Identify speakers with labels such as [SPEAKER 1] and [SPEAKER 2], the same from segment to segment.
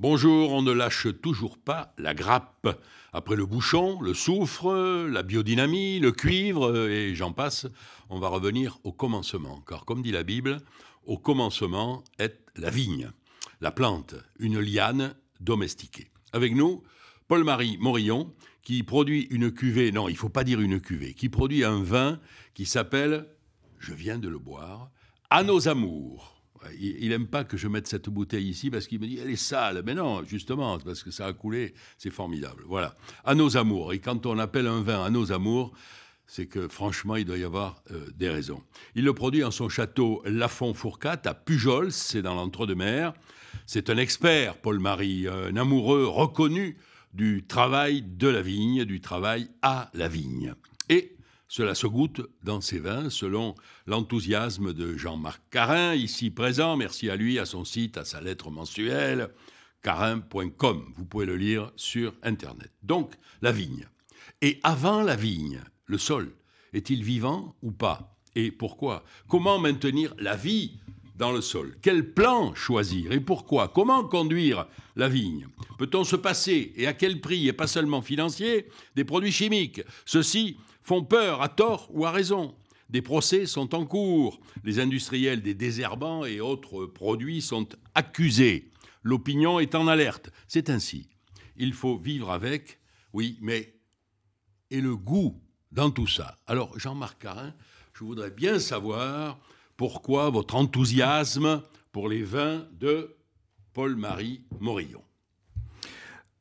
[SPEAKER 1] Bonjour, on ne lâche toujours pas la grappe. Après le bouchon, le soufre, la biodynamie, le cuivre, euh, et j'en passe, on va revenir au commencement. Car comme dit la Bible, au commencement est la vigne, la plante, une liane domestiquée. Avec nous, Paul-Marie Morillon, qui produit une cuvée, non, il faut pas dire une cuvée, qui produit un vin qui s'appelle, je viens de le boire, À nos amours. Il n'aime pas que je mette cette bouteille ici parce qu'il me dit elle est sale. Mais non, justement, parce que ça a coulé, c'est formidable. Voilà. À nos amours. Et quand on appelle un vin à nos amours, c'est que franchement, il doit y avoir euh, des raisons. Il le produit en son château lafon fourcat à Pujols, c'est dans l'entre-deux-mer. C'est un expert, Paul-Marie, un amoureux reconnu du travail de la vigne, du travail à la vigne. Et cela se goûte dans ses vins selon l'enthousiasme de Jean-Marc Carin, ici présent. Merci à lui, à son site, à sa lettre mensuelle, carin.com. Vous pouvez le lire sur Internet. Donc, la vigne. Et avant la vigne, le sol, est-il vivant ou pas Et pourquoi Comment maintenir la vie dans le sol Quel plan choisir et pourquoi Comment conduire la vigne Peut-on se passer, et à quel prix, et pas seulement financier, des produits chimiques Ceci font peur à tort ou à raison. Des procès sont en cours. Les industriels des désherbants et autres produits sont accusés. L'opinion est en alerte. C'est ainsi. Il faut vivre avec, oui, mais... Et le goût dans tout ça. Alors, Jean-Marc Carin, je voudrais bien savoir pourquoi votre enthousiasme pour les vins de Paul-Marie Morillon.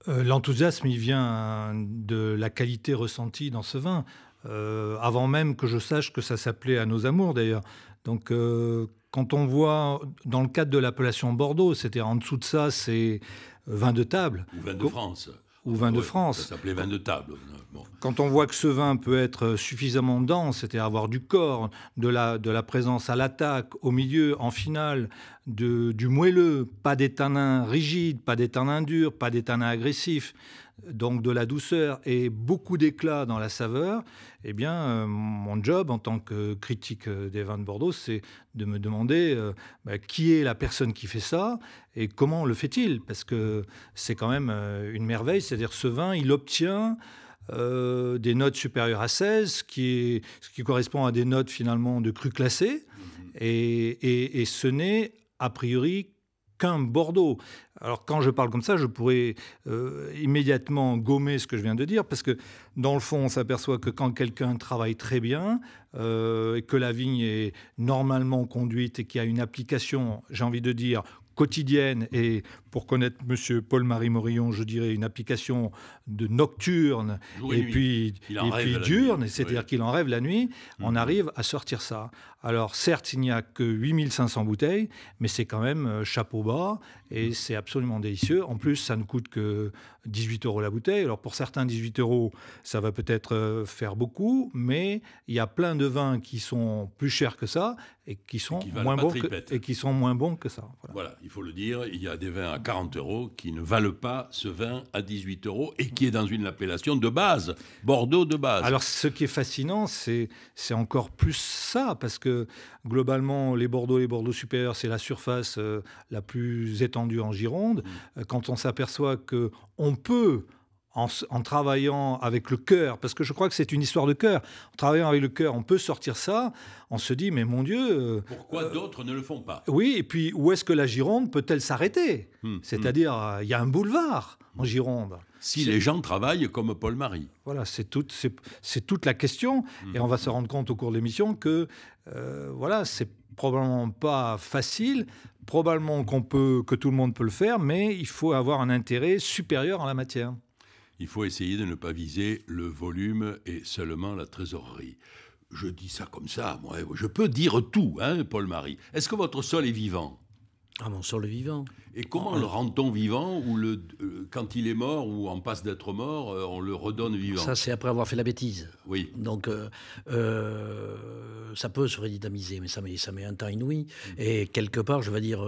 [SPEAKER 2] Euh, l'enthousiasme, il vient de la qualité ressentie dans ce vin. Euh, avant même que je sache que ça s'appelait à nos amours d'ailleurs. Donc euh, quand on voit dans le cadre de l'appellation Bordeaux, c'était en dessous de ça, c'est vin de table.
[SPEAKER 1] Ou vin de France. Ou vin de France. Ça s'appelait vin de table.
[SPEAKER 2] Quand on voit que ce vin peut être suffisamment dense, c'était avoir du corps, de la présence à l'attaque, au milieu, en finale, du moelleux, pas des tanins rigides, pas des tanins durs, pas des agressif, donc de la douceur et beaucoup d'éclat dans la saveur, eh bien, euh, mon job en tant que critique des vins de Bordeaux, c'est de me demander euh, bah, qui est la personne qui fait ça et comment le fait-il, parce que c'est quand même euh, une merveille, c'est-à-dire ce vin, il obtient... des notes supérieures à 16, ce qui, correspond à des notes finalement de cru classé. Mmh et, et ce n'est a priori qu'un Bordeaux. Alors quand je parle comme ça, je pourrais euh, immédiatement gommer ce que je viens de dire, parce que dans le fond, on s'aperçoit que quand quelqu'un travaille très bien, euh, et que la vigne est normalement conduite et qu'il y a une application, j'ai envie de dire, quotidienne, et pour connaître M. Paul-Marie Morillon, je dirais une application de nocturne et, puis, et puis diurne, c'est-à-dire qu'il en rêve la nuit, on mmh. arrive à sortir ça. Alors certes, il n'y a que 8500 bouteilles, mais c'est quand même euh, chapeau bas et mmh. c'est absolument délicieux. En plus, ça ne coûte que 18 euros la bouteille. Alors pour certains, 18 euros, ça va peut-être euh, faire beaucoup, mais il y a plein de vins qui sont plus chers que ça et qui sont, moins, bons que, et qui sont moins bons que ça.
[SPEAKER 1] Voilà. voilà. il faut le dire, il y a des vins à 40 euros qui ne valent pas ce vin à 18 euros et qui est dans une appellation de base, Bordeaux de base. Alors
[SPEAKER 2] ce qui est fascinant, c'est encore plus ça, parce que globalement, les Bordeaux, les Bordeaux supérieurs, c'est la surface euh, la plus étendue en Gironde. Mm. Euh, quand on s'aperçoit que on peut en, travaillant avec le cœur, parce que je crois que c'est une histoire de cœur, en travaillant avec le cœur, on peut sortir ça, on se dit, mais mon Dieu... Euh,
[SPEAKER 1] Pourquoi euh, d'autres ne le font pas
[SPEAKER 2] Oui, et puis où est-ce que la Gironde peut-elle s'arrêter
[SPEAKER 1] hmm, hmm. C'est-à-dire,
[SPEAKER 2] euh, il y a un boulevard en hmm. Gironde. Si les
[SPEAKER 1] gens travaillent comme Paul Marie.
[SPEAKER 2] Voilà, c'est toute, c'est, toute la question. Et on va se rendre compte au cours de l'émission que, voilà, c'est probablement pas facile, probablement qu'on peut, que tout le monde peut le faire, mais il faut avoir un intérêt supérieur en la matière
[SPEAKER 1] il faut essayer de ne pas viser le volume et seulement la trésorerie. Je dis ça comme ça, moi. Je peux dire tout, hein, Paul-Marie. Est-ce que votre sol est vivant
[SPEAKER 3] ah, mais sur le vivant.
[SPEAKER 1] Et comment le rend-on vivant ou le, euh, quand il est mort ou en passe d'être mort, euh, on le redonne vivant Ça, c'est
[SPEAKER 3] après avoir fait la bêtise.
[SPEAKER 1] Oui. Donc,
[SPEAKER 3] euh, ça peut se redynamiser, mais ça met, ça met un temps inouï. Mm. Et quelque part, je veux dire,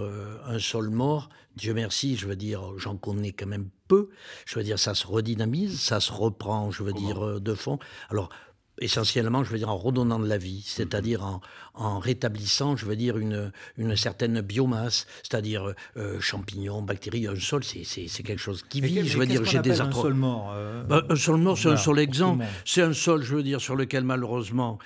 [SPEAKER 3] un sol mort, Dieu merci, je veux dire, j'en connais quand même peu. Je veux dire, ça se redynamise, ça se reprend, je veux dire, de fond. Alors, essentiellement, je veux dire, en redonnant de la vie, mhm. c'est-à-dire en, rétablissant, je veux dire, une, une certaine biomasse, c'est-à-dire euh, euh, champignons, bactéries, un sol, c'est quelque chose qui vit. je veux dire, j'ai des Un sol mort. Euh, bah, un sol mort, c'est un sol exempt. C'est un sol, je veux dire, sur lequel malheureusement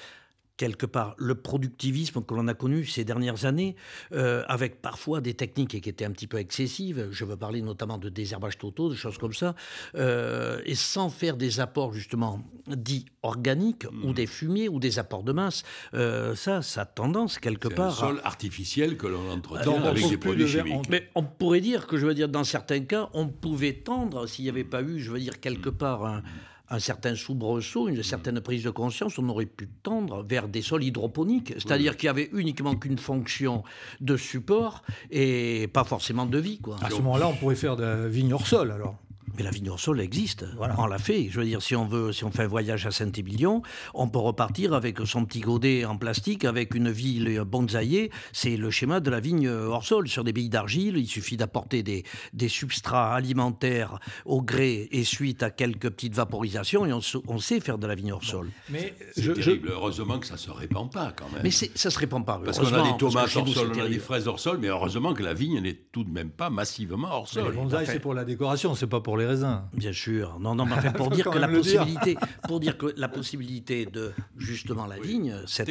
[SPEAKER 3] quelque part le productivisme que l'on a connu ces dernières années, euh, avec parfois des techniques qui étaient un petit peu excessives. Je veux parler notamment de désherbage totaux, de choses comme ça, euh, et sans faire des apports justement dits organiques ou hmm. des fumiers ou des apports de masse. Euh, ça, ça tendance quelque part. Un sol
[SPEAKER 1] artificiel que l'on entretient avec des produits
[SPEAKER 3] chimiques. Mais on pourrait dire que je veux dire dans certains cas, on pouvait tendre s'il n'y avait pas eu, je veux dire quelque hmm. part un. Hmm un certain soubresaut, une hmm. certaine prise de conscience, on aurait pu tendre vers des sols hydroponiques, c'est-à-dire qu'il y avait uniquement qu'une fonction de support et pas forcément de vie. Quoi. À ce moment-là, on pourrait faire de la vigne hors sol alors. Mais la vigne hors sol existe. On l'a fait. Je veux dire, si on veut, si on fait un voyage à Saint-Émilion, on peut repartir avec son petit godet en plastique, avec une ville bonsaïée. C'est le schéma de la vigne hors sol. Sur des billes d'argile, il suffit d'apporter des, des, substrats alimentaires au gré et suite à quelques petites vaporisations, et on, sait faire de la vigne hors sol.
[SPEAKER 1] Mais terrible. Heureusement que ça se répand pas quand même. Mais
[SPEAKER 2] ça se répand pas. Parce qu'on a des tomates hors sol, on a des
[SPEAKER 1] fraises hors sol, mais heureusement que la vigne n'est tout de même pas massivement hors sol. c'est pour
[SPEAKER 2] la décoration, c'est pas pour les Bien sûr. Non, non, pour dire que la possibilité,
[SPEAKER 3] pour dire que la possibilité de justement la vigne, cette,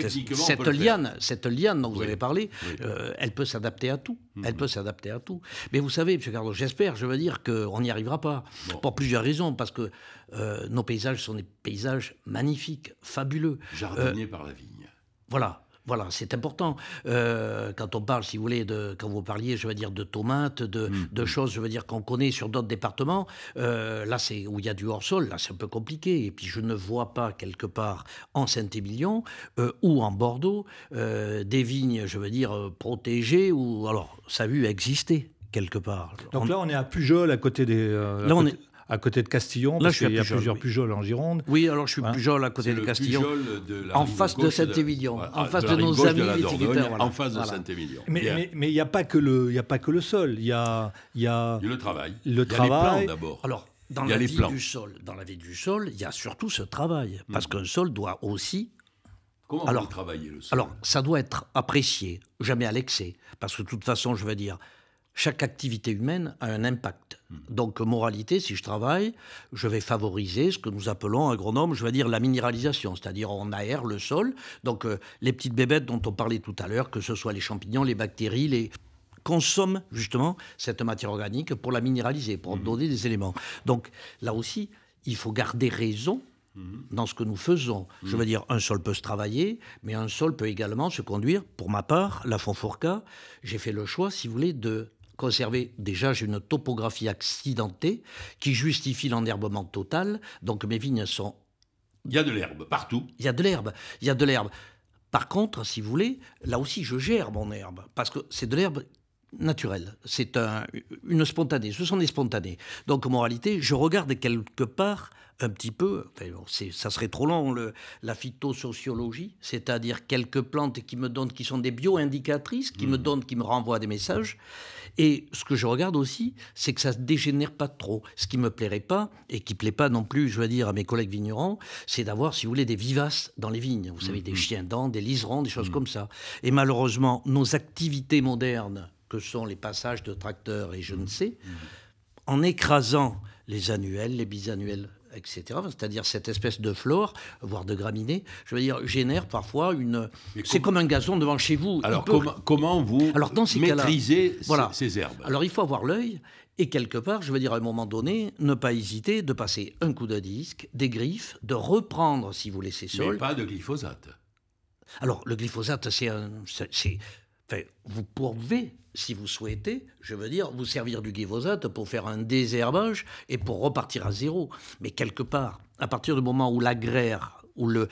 [SPEAKER 3] liane, cette liane dont vous avez parlé, euh, elle peut s'adapter à tout. Mhm. Elle peut s'adapter à tout. Mais vous savez, M. Cardo, j'espère, je veux dire qu'on n'y arrivera pas pour plusieurs raisons, parce que euh, nos paysages sont des paysages magnifiques, fabuleux. Jardinés euh, par la vigne. Voilà. Voilà, c'est important. Euh, quand on parle, si vous voulez, quand vous parliez, je veux dire, de tomates, de, mm, mm. choses, je veux dire, qu'on connaît sur d'autres départements, euh, là, c'est où il y a du hors-sol, là, c'est un peu compliqué. Et puis, je ne vois pas quelque part en Saint-Émilion euh, ou en Bordeaux des vignes, je veux dire, protégées ou alors, ça a vu
[SPEAKER 2] exister, quelque part. Donc là, on est à Pujol, à côté des à côté de Castillon. parce je suis y a plusieurs Pujols en Gironde. Oui, alors je suis hein Pujol à côté de Castillon. en face de Saint-Émilion, en face de, nos amis En face de Saint-Émilion. Mais il n'y a pas que le, il a pas que le sol. Il y a, il y a le travail. Le travail. d'abord. Alors. Dans la, vie du
[SPEAKER 3] sol, dans la vie du sol, il y a surtout ce travail. Hmm. Parce qu'un sol doit aussi
[SPEAKER 1] Comment alors, travailler le sol Alors,
[SPEAKER 3] ça doit être apprécié, jamais à l'excès. Parce que de toute façon, je veux dire, chaque activité humaine a un impact. Mhm. Donc, moralité, si je travaille, je vais favoriser ce que nous appelons agronome, je vais dire la minéralisation, c'est-à-dire on aère le sol. Donc, euh, les petites bébêtes dont on parlait tout à l'heure, que ce soit les champignons, les bactéries, les consomment justement cette matière organique pour la minéraliser, pour mhm. donner des éléments. Donc, là aussi, il faut garder raison mhm. dans ce que nous faisons. Je veux dire, un sol peut se travailler, mais un sol peut également se conduire. Pour ma part, la Fonforca, j'ai fait le choix, si vous voulez, de conservé déjà j'ai une topographie accidentée qui justifie l'enherbement total. Donc mes vignes sont. Il y a de l'herbe partout. Il y a de l'herbe. Il y a de l'herbe. Par contre, si vous voulez, là aussi je gère mon herbe parce que c'est de l'herbe naturelle. C'est une spontanée. Ce sont des spontanées. Donc en réalité, je regarde quelque part un petit peu, ça serait trop long, le, la phytosociologie, c'est-à-dire quelques plantes qui me donnent, qui sont des bio-indicatrices, qui me mmh. donnent, qui me renvoient des messages. Et ce que je regarde aussi, c'est que ça ne dégénère pas trop. Ce qui me plairait pas, et qui ne plaît pas non plus, je veux dire, à mes collègues vignerons, c'est d'avoir, si vous voulez, des vivaces dans les vignes. Vous savez, des mmh. chiens dents, des liserons, des choses mmh. comme ça. Et malheureusement, nos activités modernes, que sont les passages de tracteurs et je ne sais, en écrasant les annuels, les bisannuels, etc. C'est-à-dire cette espèce de flore, voire de graminée, je veux dire, génère parfois une. C'est comme... un gazon devant chez vous. Alors
[SPEAKER 1] comment vous Alors, dans maîtrisez voilà. ces herbes
[SPEAKER 3] Alors il faut avoir l'œil. Et quelque part, je veux dire, à un moment donné, ne pas hésiter de passer un coup de disque, des griffes, de reprendre, si vous laissez seul. Mais pas de glyphosate. Alors, le glyphosate, c'est un, vous pouvez, si vous souhaitez, je veux dire, vous servir du glyphosate pour faire un désherbage et pour repartir à zéro. Mais quelque part, à partir du moment où l'agraire, où le,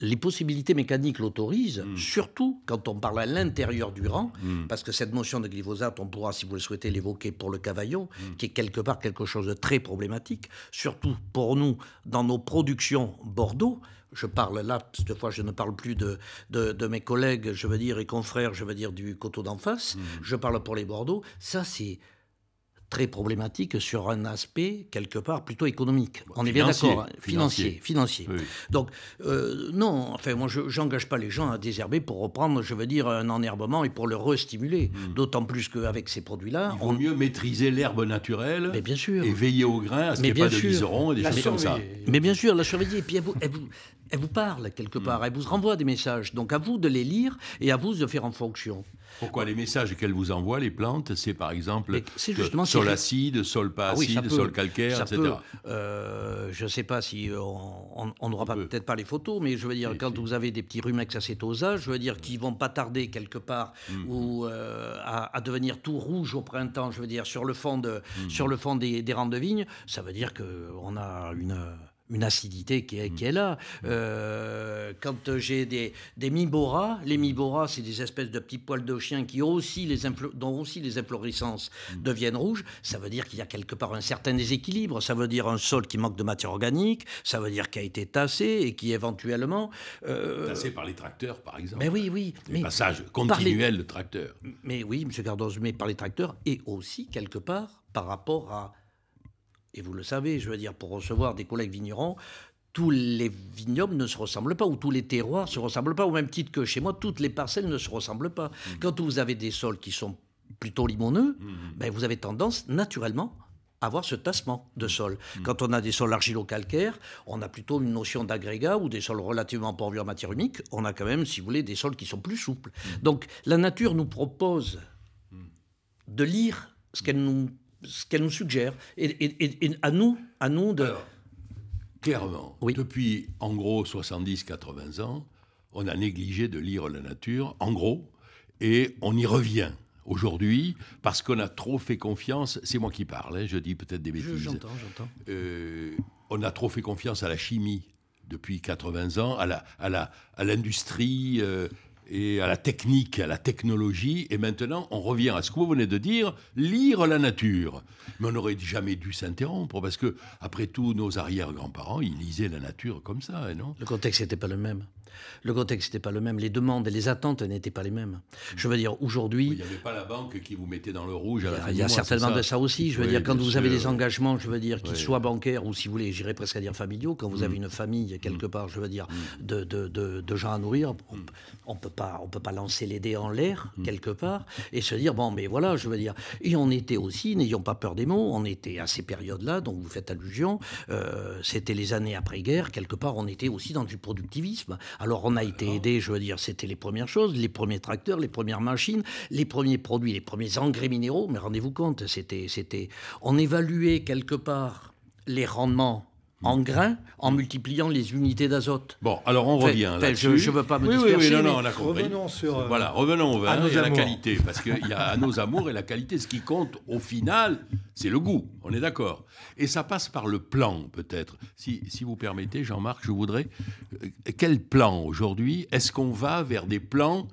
[SPEAKER 3] les possibilités mécaniques l'autorisent, hmm. surtout quand on parle à l'intérieur du rang, hmm. parce que cette notion de glyphosate, on pourra, si vous le souhaitez, l'évoquer pour le cavaillon, hmm. qui est quelque part quelque chose de très problématique, surtout pour nous, dans nos productions Bordeaux, je parle là, cette fois je ne parle plus de, de, mes collègues, je veux dire, et confrères, je veux dire, du coteau d'en face, mmh. je parle pour les Bordeaux, ça c'est très problématique sur un aspect quelque part plutôt économique. On est bien d'accord, hein. financier, financier. Donc euh, non, enfin moi je n'engage pas les gens à désherber pour reprendre, je veux dire, un enherbement et pour le restimuler. Hmm. D'autant plus qu'avec ces produits-là, il vaut mieux maîtriser l'herbe naturelle. bien sûr. Et veiller au grain, à ce qu'il n'y ait pas de viserons et des choses comme ça. Mais bien sûr, la surveiller. Et puis elle vous, vous, parle quelque hmm. part, elle vous renvoie des messages. Donc à vous de les lire et à vous de faire en fonction.
[SPEAKER 1] Pourquoi les messages qu'elles vous envoient, les plantes, c'est par exemple sol acide, sol pas ah acide, sol calcaire, etc.
[SPEAKER 3] Euh, je ne sais pas si euh, on n'aura peut-être pas les photos, mais je veux dire, quand vous avez des petits rumex acétosa, je veux dire qu'ils vont pas tarder quelque part mhm. ou euh, à, devenir tout rouge au printemps, je veux dire, sur le fond, de, mhm. sur le fond des, des rangs de vigne, ça veut dire qu'on a une une acidité qui est, là. Mm. Euh, quand j'ai des, des miboras, les mm. miboras, c'est des espèces de petits poils de chien qui aussi les dont aussi les inflorescences mm. deviennent rouges, ça veut dire qu'il y a quelque part un certain déséquilibre. Ça veut dire un sol qui manque de matière organique, ça veut dire qu'il a été tassé et qui éventuellement. Euh, tassé par
[SPEAKER 1] les tracteurs, par exemple. Mais oui,
[SPEAKER 3] oui. mais passage continuel de tracteurs. Mais oui, M. Cardoz, mais par les tracteurs et aussi quelque part par rapport à et vous le savez, je veux dire, pour recevoir des collègues vignerons, tous les vignobles ne se ressemblent pas, ou tous les terroirs ne se ressemblent pas, au même titre que chez moi, toutes les parcelles ne se ressemblent pas. Mmh. Quand vous avez des sols qui sont plutôt limoneux, mmh. ben, vous avez tendance naturellement à avoir ce tassement de mmh. sol. Quand on a des sols argilo-calcaires, on a plutôt une notion d'agrégat ou des sols relativement pourvus en matière humique. On a quand même, si vous voulez, des sols qui sont plus souples. Donc la nature nous propose de lire ce qu'elle nous ce qu'elle nous suggère. Et, à nous, à nous
[SPEAKER 1] de... clairement, oui. depuis en gros 70-80 ans, on a négligé de lire la nature, en gros, et on y revient aujourd'hui parce qu'on a trop fait confiance. C'est moi qui parle, hein, je dis peut-être des bêtises. J'entends, j'entends. Euh, on a trop fait confiance à la chimie depuis 80 ans, à la, à la, à l'industrie, euh, et à la technique, à la technologie. Et maintenant, on revient à ce que vous venez de dire, lire la nature. Mais on n'aurait jamais dû s'interrompre, parce que, après tout, nos arrière-grands-parents, ils lisaient la nature comme ça, et hein, non Le contexte n'était pas le même. Le contexte
[SPEAKER 3] n'était pas le même, les demandes et les attentes n'étaient pas les mêmes. Mmh. Je veux dire, aujourd'hui... Il n'y
[SPEAKER 1] avait pas la banque qui vous mettait dans le rouge à la fin Il y a, certainement de ça aussi. Je veux dire, quand vous avez des engagements,
[SPEAKER 3] je veux dire, qu'ils soient bancaires ou, si vous voulez, j'irais presque à dire familiaux, quand vous avez mmh. une famille, quelque mmh. part, je veux dire, de, de, de, gens à nourrir, on ne peut pas lancer les dés en l'air, quelque part, et se dire, bon, mais voilà, je veux dire... Et on était aussi, n'ayons pas peur des mots, on était à ces périodes-là, dont vous faites allusion, euh, c'était les années après-guerre, quelque part, on était aussi dans du productivisme, alors on a été aidé, je veux dire, c'était les premières choses, les premiers tracteurs, les premières machines, les premiers produits, les premiers engrais minéraux. Mais rendez-vous compte, c'était, c'était, on évaluait quelque part les rendements en grains en multipliant les unités d'azote. Bon, alors on revient là Je ne veux pas
[SPEAKER 2] me disperser. Oui, oui, non, on a compris. Revenons sur euh, voilà, revenons hein, et à la qualité, parce qu'il y a à nos amours
[SPEAKER 1] et la qualité. Ce qui compte au final, c'est le goût. On est d'accord. Et ça passe par le plan, peut-être. Si, si vous permettez, Jean-Marc, je voudrais euh, quel plan aujourd'hui Est-ce qu'on va vers des plans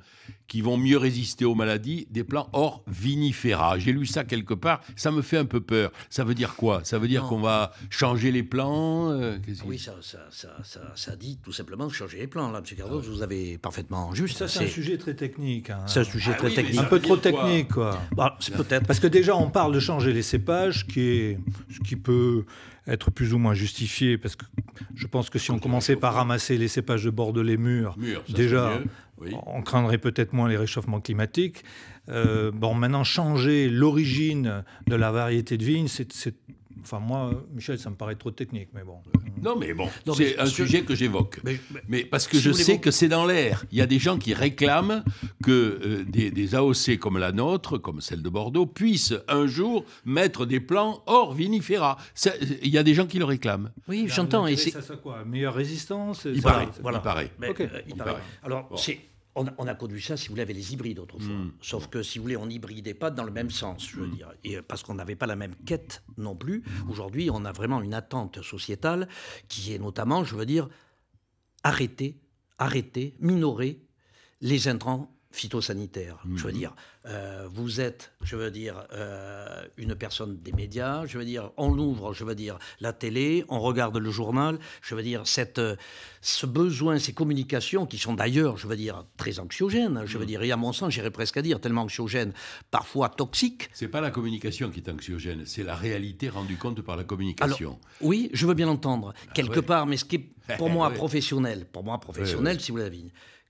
[SPEAKER 1] qui vont mieux résister aux maladies, des plants hors vinifera. J'ai lu ça quelque part, ça me fait un peu peur. Ça veut dire quoi Ça veut dire qu'on va changer les plants euh, Oui, ça,
[SPEAKER 3] ça, ça, dit tout simplement changer les plants. Là, M. Cardos, ah vous avez parfaitement juste. Ça, c'est un sujet
[SPEAKER 2] très technique. Hein. C'est un sujet ah très technique. Un peu trop technique, quoi. Bah, bah, peut-être. Parce que déjà, on parle de changer les cépages, qui est, ce qui peut être plus ou moins justifié, parce que je pense que si on commençait par ramasser les cépages de bord de les murs, déjà, on craindrait peut-être moins les réchauffements climatiques. Euh, bon, maintenant, changer l'origine de la variété de vigne, c'est Enfin, moi, Michel, ça me paraît trop
[SPEAKER 1] technique, mais bon. Non, mais bon, c'est un sujet que, j'évoque. Mais, parce que je sais que c'est dans l'air. Il y a des gens qui réclament que euh, des, AOC comme la nôtre, comme celle de Bordeaux, puissent un jour mettre des plans hors vinifera. Il y a des gens qui le réclament. Oui, j'entends. Et c'est ça, ça quoi
[SPEAKER 2] Meilleure résistance il, paraît, il paraît. Euh,
[SPEAKER 3] Alors, c'est on, a connu ça, si vous voulez, avec les hybrides autrefois. Hmm. Sauf que, si vous voulez, on hybridait pas dans le même sens, je veux hmm. dire. Et euh, parce qu'on n'avait pas la même quête non plus. Aujourd'hui, on a vraiment une attente sociétale qui est notamment, je veux dire, arrêter, arrêter, minorer les intrants phytosanitaire. Je veux mhm. dire, euh, vous êtes, je veux dire, euh, une personne des médias. Je veux dire, on ouvre, je veux dire, la télé, on regarde le journal. Je veux dire, cette, euh, ce besoin, ces communications qui sont d'ailleurs, je veux dire, très anxiogènes. Je veux mhm. dire, et à mon sens, j'irais presque à dire tellement anxiogènes, parfois toxiques.
[SPEAKER 1] C'est pas la communication qui est anxiogène, c'est la réalité rendue compte par la communication.
[SPEAKER 3] oui, je veux bien l'entendre ah quelque part, mais ce qui est pour moi professionnel, pour moi professionnel, si vous l'avez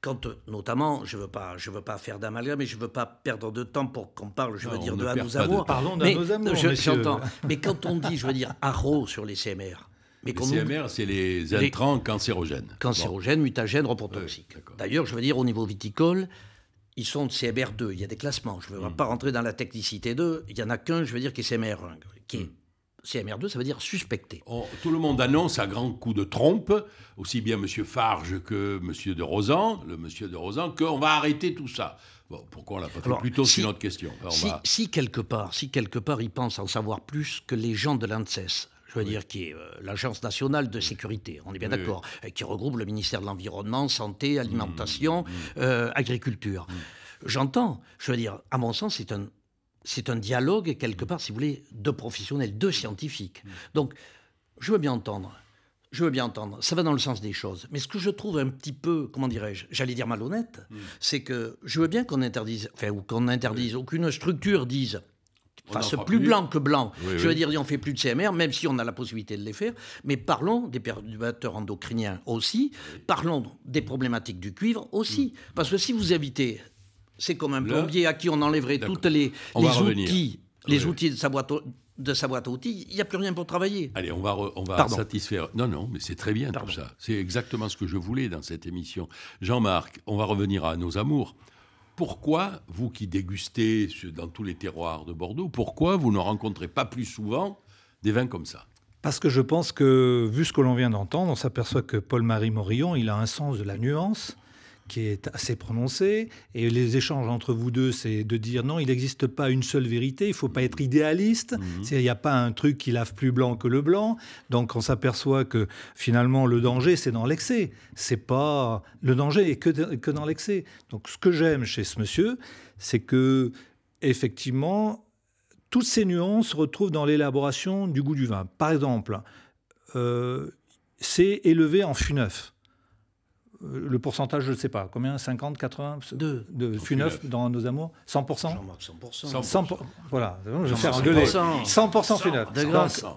[SPEAKER 3] quand, euh, notamment, je ne veux, pas, veux pas faire d'amalgame mais je ne veux pas perdre de temps pour qu'on parle, je veux dire, de à nos amours. Parlons de nos amours, mais quand on dit, je veux dire, arros sur les CMR, mais les CMR,
[SPEAKER 1] c'est les intrants
[SPEAKER 3] cancérogènes. Cancérogènes, mutagènes, reprotoxiques. D'ailleurs, je veux dire, au niveau viticole, ils sont de CMR2. Il y a des classements. Je ne veux hmm. pas rentrer dans la technicité
[SPEAKER 1] d'eux. Il n'y en a qu'un, je veux dire, qui est CMR1, qui hmm. CMR2, ça veut dire suspecté. Oh, tout le monde annonce à grands coups de trompe, aussi bien M. Farge que M. de Rosan, le monsieur de Rosan, qu'on va arrêter tout ça. pourquoi on l'a pas fait Plutôt plus autre question. si,
[SPEAKER 3] quelque part, si quelque part, ils pensent en savoir plus que les gens de l'ANSES, je veux dire, qui est euh, l'Agence nationale de sécurité, on est bien d'accord, qui regroupe le ministère de l'Environnement, Santé, mmh, Alimentation, mmh. Euh, Agriculture. Mmh. J'entends, je veux dire, à mon sens, c'est un c'est un dialogue, quelque part, si vous voulez, de professionnels, de scientifiques. Donc, je veux bien entendre. Je veux bien entendre. Ça va dans le sens des choses. Mais ce que je trouve un petit peu, comment dirais-je, j'allais dire malhonnête, mm. c'est que je veux bien qu'on interdise, enfin, ou qu'on interdise, aucune structure dise. Fasse plus, blanc que blanc. je veux dire, on fait plus de CMR, même si on a la possibilité de les faire. Mais parlons des perturbateurs endocriniens aussi. Parlons des problématiques du cuivre aussi. Mm. Parce que si vous évitez c'est comme un plombier à qui on enlèverait toutes les, les outils, de sa boîte. De sa boîte à outils,
[SPEAKER 1] il n'y a plus rien pour travailler. Allez, on va, on va satisfaire. Non, non, mais c'est très bien tout ça. C'est exactement ce que je voulais dans cette émission. Jean-Marc, on va revenir à nos amours. Pourquoi, vous qui dégustez dans tous les terroirs de Bordeaux, pourquoi vous ne rencontrez pas plus souvent des vins comme ça
[SPEAKER 2] parce que je pense que, vu ce que l'on vient d'entendre, on s'aperçoit que Paul-Marie Morillon, il a un sens de la nuance, qui est assez prononcé Et les échanges entre vous deux, c'est de dire non, il n'existe pas une seule vérité, il ne faut pas être idéaliste, mhm. il n'y a pas un truc qui lave plus blanc que le blanc. Donc on s'aperçoit que finalement le danger, c'est dans l'excès. C'est pas le danger est que, dans l'excès. Donc ce que j'aime chez ce monsieur, c'est que effectivement, toutes ces nuances se retrouvent dans l'élaboration du goût du vin. Par exemple, euh, c'est élevé en fût neuf. Euh, le pourcentage, je ne sais pas. Combien 50, 80 De. De neuf dans Nos Amours 100% 100%. 100%. Voilà, je vais faire engueuler. 100% fût neuf.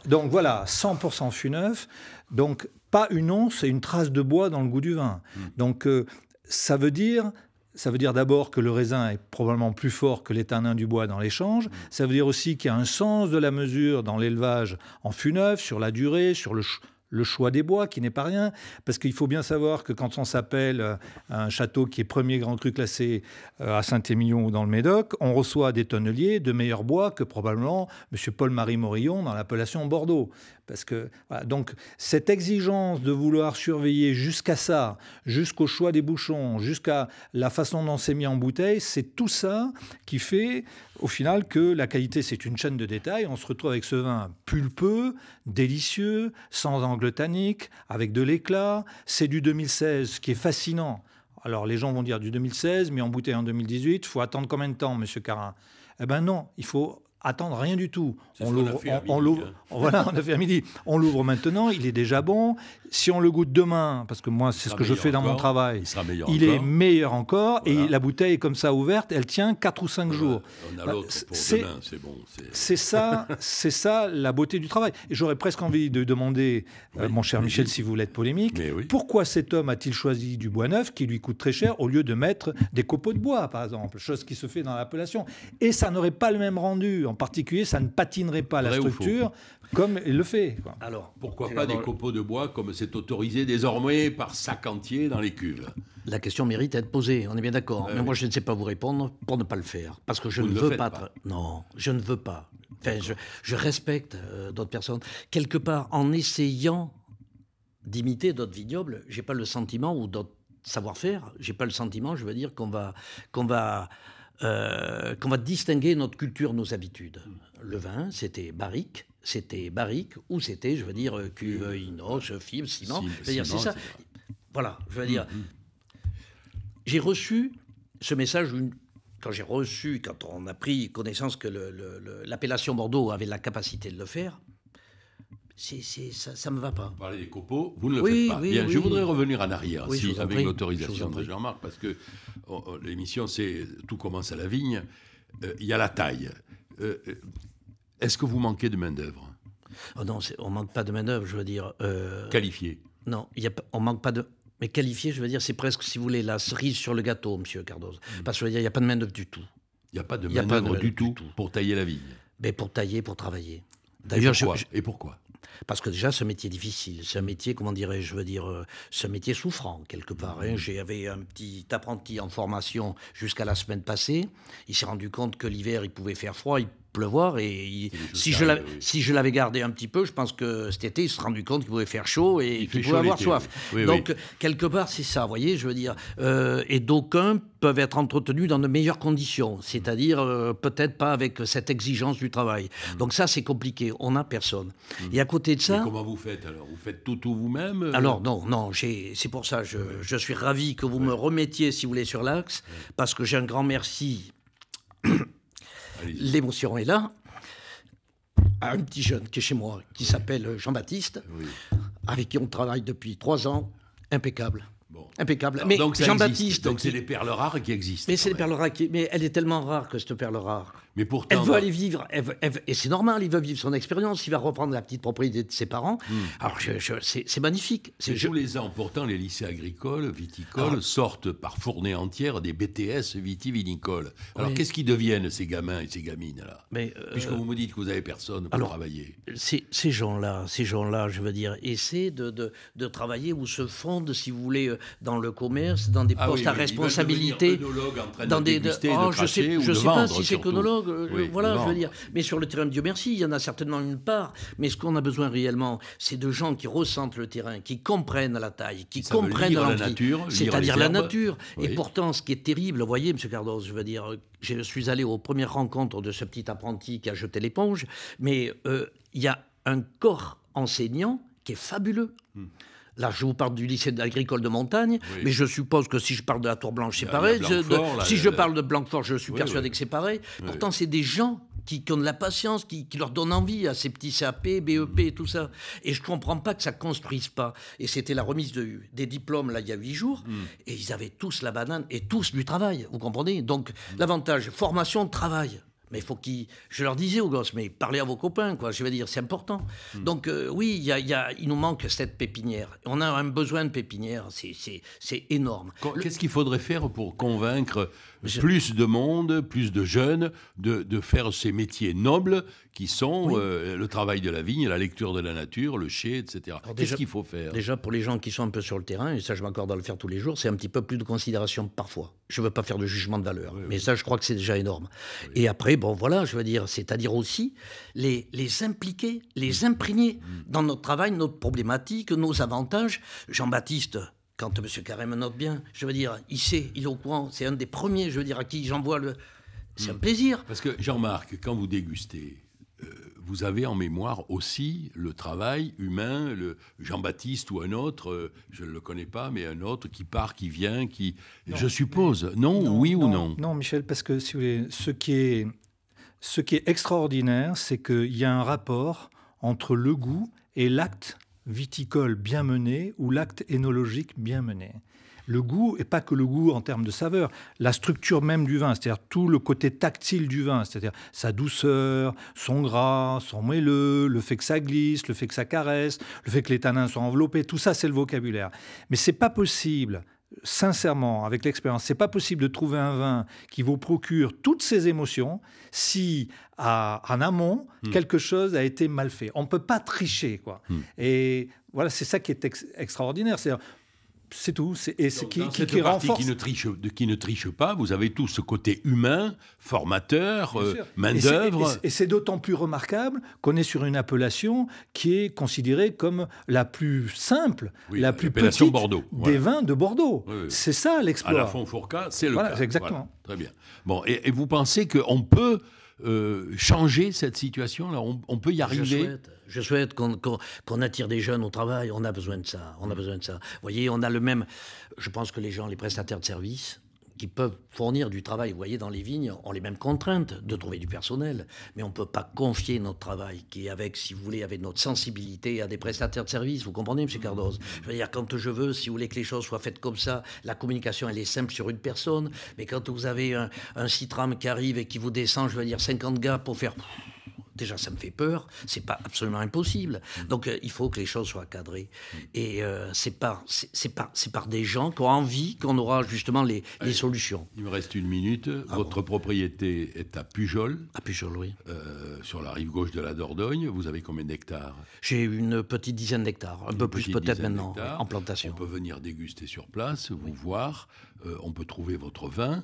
[SPEAKER 2] Donc, voilà, 100% neuf. Donc pas une once et une trace de bois dans le goût du vin. Hmm. Donc euh, ça veut dire ça veut dire d'abord que le raisin est probablement plus fort que l'étanin du bois dans l'échange. Hmm. Ça veut dire aussi qu'il y a un sens de la mesure dans l'élevage en fût neuf, sur la durée, sur le, le choix des bois, qui n'est pas rien, parce qu'il faut bien savoir que quand on s'appelle euh, un château qui est premier grand cru classé euh, à Saint-Émilion ou dans le Médoc, on reçoit des tonneliers de meilleurs bois que probablement M. Paul-Marie Morillon dans l'appellation Bordeaux. Parce que, donc, cette exigence de vouloir surveiller jusqu'à ça, jusqu'au choix des bouchons, jusqu'à la façon dont c'est mis en bouteille, c'est tout ça qui fait, au final, que la qualité, c'est une chaîne de détails. On se retrouve avec ce vin pulpeux, délicieux, sans en avec de l'éclat. C'est du 2016, qui est fascinant. Alors les gens vont dire du 2016, mais bouteille en 2018, faut attendre combien de temps, Monsieur Carin Eh ben non, il faut attendre rien du tout. On l'ouvre, on, hein. voilà, on a midi. On l'ouvre maintenant, il est déjà bon. Si on le goûte demain, parce que moi c'est ce que je fais dans mon travail, il, est meilleur encore. Et la bouteille comme ça ouverte, elle tient 4 ou 5 jours. c'est, ça, c'est ça la beauté du travail. j'aurais presque envie de demander, euh, mon cher Michel, si vous voulez être polémique, pourquoi cet homme a-t-il choisi du bois neuf qui lui coûte très cher au lieu de mettre des copeaux de bois, par exemple, chose qui se fait dans l'appellation. Et ça n'aurait pas le même rendu en particulier, ça ne patinerait pas la structure comme il le fait.
[SPEAKER 1] Alors, pourquoi pas des copeaux de bois comme c'est autorisé désormais par entier dans les cuves
[SPEAKER 2] La question mérite
[SPEAKER 3] d'être posée, on est bien d'accord. Euh, Mais moi, je ne sais pas vous répondre pour ne pas le faire. Parce que je ne, veux pas, Non, je ne veux pas. je, respecte euh, d'autres personnes. Quelque part, en essayant d'imiter d'autres vignobles, j'ai pas le sentiment, ou d'autres savoir-faire, j'ai pas le sentiment, je veux dire, qu'on va, qu'on va euh, qu'on va distinguer notre culture, nos habitudes. Le vin, c'était barrique, c'était barrique, ou c'était, je veux dire, euh, cuve, inox, fibre, ciment. c'est ça. Voilà, je veux dire. Mm-hmm. J'ai reçu ce message quand j'ai reçu, quand on a pris connaissance que l'appellation Bordeaux avait la capacité de le faire,
[SPEAKER 1] ça ne me va pas. Vous parlez des copeaux, vous ne le faites pas. Bien, je voudrais revenir en arrière, si, avec l'autorisation de Jean-Marc, parce que oh, oh, l'émission, c'est tout commence à la vigne. Euh, il y a la taille. Euh, euh, est-ce que vous manquez de main-d'œuvre oh Non,
[SPEAKER 3] on manque pas de main-d'œuvre, je veux dire.
[SPEAKER 1] Euh, Qualifié
[SPEAKER 3] Non, y a, on manque pas de. Mais qualifié, je veux dire, c'est presque, si vous voulez, la cerise sur le gâteau, monsieur Cardoz. Mm. Parce que je veux dire, il n'y a pas de main-d'œuvre du tout. Il n'y a pas de main-d'œuvre du, tout pour tailler la vigne. Mais pour tailler, pour travailler. D'ailleurs, je... et pourquoi parce que déjà, ce métier difficile, c'est un métier, comment dirais-je, je veux dire, euh, ce métier souffrant, quelque part. Hein. J'avais un petit apprenti en formation jusqu'à la semaine passée. Il s'est rendu compte que l'hiver, il pouvait faire froid, le voir, Et si, je si je l'avais gardé un petit peu, je pense que cet été, il se rendu compte qu'il pouvait faire chaud et qu'il pouvait avoir soif. Donc, quelque part, c'est ça, vous voyez, je veux dire. Euh, et d'aucuns peuvent être entretenus dans de meilleures conditions, c'est-à-dire euh, peut-être pas avec cette exigence du travail. Hmm. Donc ça, c'est compliqué, on n'a personne. Hmm. Et à côté de ça... comment vous faites alors
[SPEAKER 1] Vous faites tout, tout vous-même euh Alors
[SPEAKER 3] non, non, c'est pour ça, je, je, suis ravi que vous me remettiez, si vous voulez, sur l'axe, parce que j'ai un grand merci L'émotion est là, un petit jeune qui est chez moi, qui s'appelle euh, Jean-Baptiste, avec qui on travaille depuis trois ans, impeccable. Impeccable. mais Jean-Baptiste. Donc c'est les perles rares qui existent. Mais c'est perles Mais elle est tellement rare que cette perle rare pourtant, elle veut aller vivre, et c'est normal, il veut vivre son expérience, il va reprendre la petite propriété de ses parents. Hmm. Alors,
[SPEAKER 1] c'est magnifique. C'est tous les ans, pourtant, les lycées agricoles, viticoles, ah. sortent par fournée entière des BTS vitivinicoles. Alors, qu'est-ce qu'ils deviennent, ces gamins et ces gamines, là euh, Puisque vous me dites que vous n'avez personne pour travailler.
[SPEAKER 3] Ces, gens-là, ces gens-là, je veux dire, essaient de, travailler ou se fondent, si vous voulez, euh, dans le commerce, dans des ah postes à responsabilité. Dans de des. Oh, je ne sais, je sais pas si c'est chronologue, euh, voilà, je veux dire. Mais sur le terrain, de Dieu merci, il y en a certainement une part. Mais ce qu'on a besoin réellement, c'est de gens qui ressentent le terrain, qui comprennent la taille, qui comprennent la nature, c'est-à-dire la nature. Et pourtant, ce qui est terrible, vous voyez, M. Cardos, je veux dire, euh, je suis allé aux premières rencontres de ce petit apprenti qui a jeté l'éponge, mais euh, il y a un corps enseignant qui est fabuleux. Hmm. Là, je vous parle du lycée agricole de montagne, mais je suppose que si je parle de la Tour Blanche, c'est pareil. si je parle de Blanquefort, je suis persuadé que c'est pareil. Pourtant, c'est des gens qui, ont de la patience, qui, leur donnent envie à ces petits CAP, BEP et tout ça. Et je ne comprends pas que ça ne construise pas. Et c'était la remise de, des diplômes, là, il y a huit jours, hmm. et ils avaient tous la banane et tous du travail, vous comprenez Donc, l'avantage, formation, travail. Mais faut qu'ils. Je leur disais aux gosses, mais parlez à vos copains, quoi. Je veux dire, c'est important. Hmm. Donc, euh, oui, il, a, nous manque cette pépinière. On a un besoin de pépinière. C'est énorme.
[SPEAKER 1] Qu'est-ce qu'il faudrait faire pour convaincre plus de monde, plus de jeunes, de, de faire ces métiers nobles qui sont euh, le travail de la vigne, la lecture de la nature, le chai, etc. Qu'est-ce qu'il faut faire Déjà,
[SPEAKER 3] pour les gens qui sont un peu sur le terrain, et ça je m'accorde à le faire tous les jours, c'est un petit peu plus de considération parfois. Je ne veux pas faire de jugement de valeur, mais ça je crois que c'est déjà énorme. Et après, bon voilà, je veux dire, c'est-à-dire aussi les, impliquer, les mm. imprégner mm. dans notre travail, notre problématique, nos avantages. Jean-Baptiste, quand M. Carré me note bien, je veux dire, il sait, il
[SPEAKER 1] est au courant, c'est un des premiers, je veux dire, à qui j'envoie le... C'est un mm. plaisir. Parce que, Jean-Marc, quand vous dégustez, euh, vous avez en mémoire aussi le travail humain, le Jean-Baptiste ou un autre, euh, je ne le connais pas, mais un autre qui part, qui vient, qui... je suppose, non, oui ou non
[SPEAKER 2] Non, Michel, parce que ce qui est, ce qui est extraordinaire, c'est qu'il y a un rapport entre le goût et l'acte viticole bien mené ou l'acte énologique bien mené le goût, et pas que le goût en termes de saveur, la structure même du vin, c'est-à-dire tout le côté tactile du vin, c'est-à-dire sa douceur, son gras, son moelleux, le fait que ça glisse, le fait que ça caresse, le fait que les tanins sont enveloppés, tout ça c'est le vocabulaire. Mais c'est pas possible sincèrement, avec l'expérience, c'est pas possible de trouver un vin qui vous procure toutes ces émotions si, en amont, hmm. quelque chose a été mal fait. On ne peut pas tricher, quoi. Hmm. Et voilà, c'est ça qui est ex extraordinaire. C'est tout. Et c'est qui, qui, renforce. Qui ne,
[SPEAKER 1] triche, qui ne triche pas, vous avez tout ce côté humain, formateur, euh, main-d'œuvre.
[SPEAKER 2] Et c'est d'autant plus remarquable qu'on est sur une appellation qui est considérée comme la plus simple,
[SPEAKER 1] la plus petite des vins
[SPEAKER 2] de Bordeaux. C'est ça l'exploit. À la Fonfourca,
[SPEAKER 1] c'est le voilà, Exactement. très bien. Bon, et, et vous pensez qu'on peut euh, changer cette situation là on, peut y arriver. Je souhaite, qu'on, attire des jeunes au travail.
[SPEAKER 3] On a besoin de ça. On a besoin de ça. Vous voyez, on a le même. Je pense que les gens, les prestataires de services, qui peuvent fournir du travail. Vous voyez, dans les vignes, ont les mêmes contraintes de trouver du personnel, mais on ne peut pas confier notre travail, qui est avec, si vous voulez, avec notre sensibilité à des prestataires de services. Vous comprenez, M. Cardoz Je veux dire, quand je veux, si vous voulez que les choses soient faites comme ça, la communication, elle est simple sur une personne, mais quand vous avez un, un Citram qui arrive et qui vous descend, je veux dire, 50 gars pour faire déjà ça me fait peur, c'est pas absolument impossible. Mm. Donc euh, il faut que les choses soient cadrées. Mm. Et euh, c'est par, par, des gens qui ont envie qu'on aura justement les,
[SPEAKER 1] euh, solutions. Il me reste une minute. Ah votre propriété est à Pujol. À Pujol, oui. sur la rive gauche de la Dordogne. Vous avez combien d'hectares J'ai une petite dizaine d'hectares, un peu plus peut-être maintenant, en plantation. On peut venir déguster sur place, vous voir. on peut trouver votre vin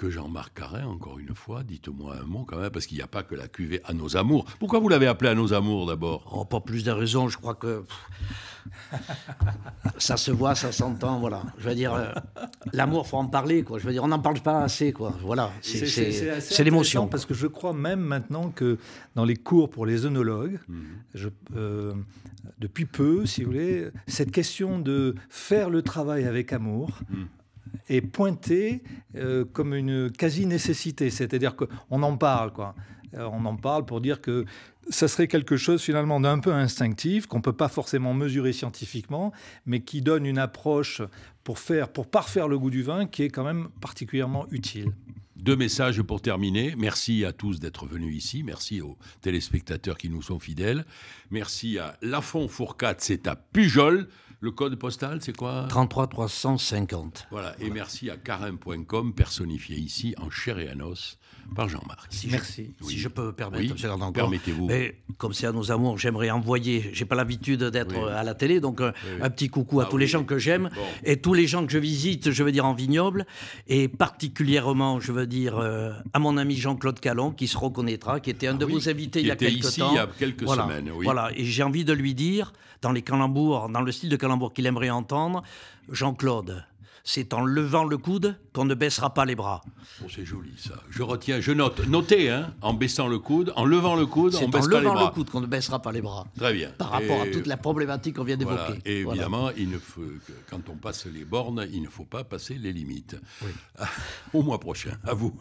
[SPEAKER 1] que Jean-Marc Carré, encore une fois, dites-moi un mot quand même, parce qu'il n'y a pas que la cuvée à nos amours. Pourquoi vous l'avez appelé à nos amours d'abord oh, Pas plus de raison, je crois que
[SPEAKER 3] ça se voit, ça s'entend, voilà. Je veux dire, l'amour, euh, l'amour, faut en parler, quoi. Je veux dire, on n'en parle pas assez, quoi. Voilà, c'est l'émotion. Parce
[SPEAKER 2] que je crois même maintenant que dans les cours pour les œnologues, mhm. je, euh, depuis peu, si vous voulez, cette question de faire le travail avec amour, mhm est pointé euh, comme une quasi-nécessité. C'est-à-dire qu'on en parle, quoi. Euh, on en parle pour dire que ça serait quelque chose finalement d'un peu instinctif, qu'on ne peut pas forcément mesurer scientifiquement, mais qui donne une approche pour, faire, pour parfaire le goût du vin qui est quand même particulièrement utile.
[SPEAKER 1] Deux messages pour terminer. Merci à tous d'être venus ici. Merci aux téléspectateurs qui nous sont fidèles. Merci à Lafont Fourcade, c'est à Pujol. Le code postal, c'est quoi 33 350. Voilà, et merci à carin.com, personnifié ici en chair et en os par Jean-Marc. merci. Si je peux me permettre, oui, Permettez-vous
[SPEAKER 3] comme c'est à nos amours, j'aimerais envoyer, j'ai pas l'habitude d'être à la télé, donc euh, un, petit coucou à ah tous les gens que j'aime et tous les gens que je visite, je veux dire en vignoble, et particulièrement, je veux dire, euh, à mon ami Jean-Claude Calon, qui se reconnaîtra, qui était un ah de vos invités il y a quelques ici temps. Il y a quelques voilà. Voilà, et j'ai envie de lui dire, dans les calembours, dans le style de calembour qu'il aimerait entendre, Jean-Claude, c'est en levant le coude qu'on
[SPEAKER 1] ne baissera pas les bras. Oh, c'est joli ça. Je retiens, je note. Notez, hein, en baissant le coude, en levant le coude, on ne les bras. en levant le
[SPEAKER 3] coude qu'on ne baissera pas les bras.
[SPEAKER 1] Très bien. Par rapport à toute la
[SPEAKER 3] problématique qu'on vient d'évoquer. Et évidemment,
[SPEAKER 1] il ne faut, quand on passe les bornes, il ne faut pas passer les limites. Au mois prochain. À vous.